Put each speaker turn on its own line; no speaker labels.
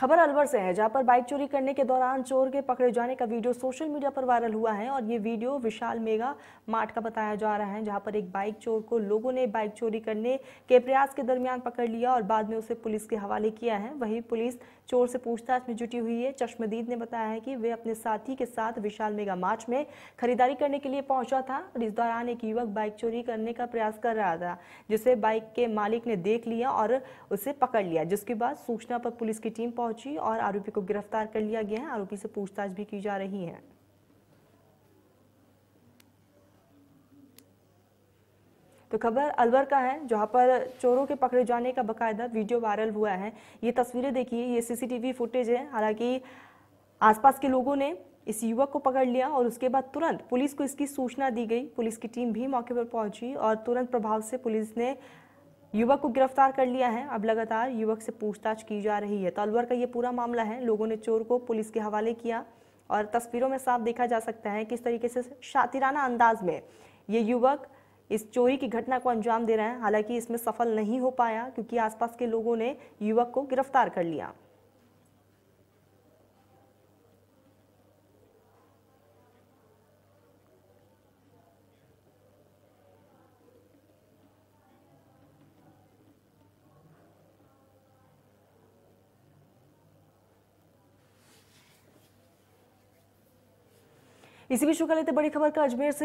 खबर अलवर से है जहां पर बाइक चोरी करने के दौरान चोर के पकड़े जाने का वीडियो सोशल मीडिया पर वायरल हुआ है और ये वीडियो विशाल मेगा मार्ट का बताया जा रहा है जहां पर एक बाइक चोर को लोगों ने बाइक चोरी करने के प्रयास के दरमियान पकड़ लिया और बाद में उसे पुलिस के हवाले किया है वहीं पुलिस चोर से पूछताछ में जुटी हुई है चश्मदीद ने बताया है कि वे अपने साथी के साथ विशाल मेगा मार्ट में खरीदारी करने के लिए पहुंचा था और इस दौरान एक युवक बाइक चोरी करने का प्रयास कर रहा था जिसे बाइक के मालिक ने देख लिया और उसे पकड़ लिया जिसके बाद सूचना पर पुलिस की टीम पहुंची और आरोपी को गिरफ्तार कर लिया गया है आरोपी से पूछताछ भी की जा रही है तो खबर अलवर का है जहां पर चोरों के पकड़े जाने का बकायदा वीडियो वायरल हुआ है ये तस्वीरें देखिए ये सीसीटीवी फुटेज है हालांकि आसपास के लोगों ने इस युवक को पकड़ लिया और उसके बाद तुरंत पुलिस को इसकी सूचना दी गई पुलिस की टीम भी मौके पर पहुंची और तुरंत प्रभाव से पुलिस ने युवक को गिरफ्तार कर लिया है अब लगातार युवक से पूछताछ की जा रही है तो अलवर का ये पूरा मामला है लोगों ने चोर को पुलिस के हवाले किया और तस्वीरों में साफ देखा जा सकता है किस तरीके से शातिराना अंदाज में ये युवक इस चोरी की घटना को अंजाम दे रहे हैं हालांकि इसमें सफल नहीं हो पाया क्योंकि आसपास के लोगों ने युवक को गिरफ्तार कर लिया इसी बीच रुका लेते बड़ी खबर का अजमेर से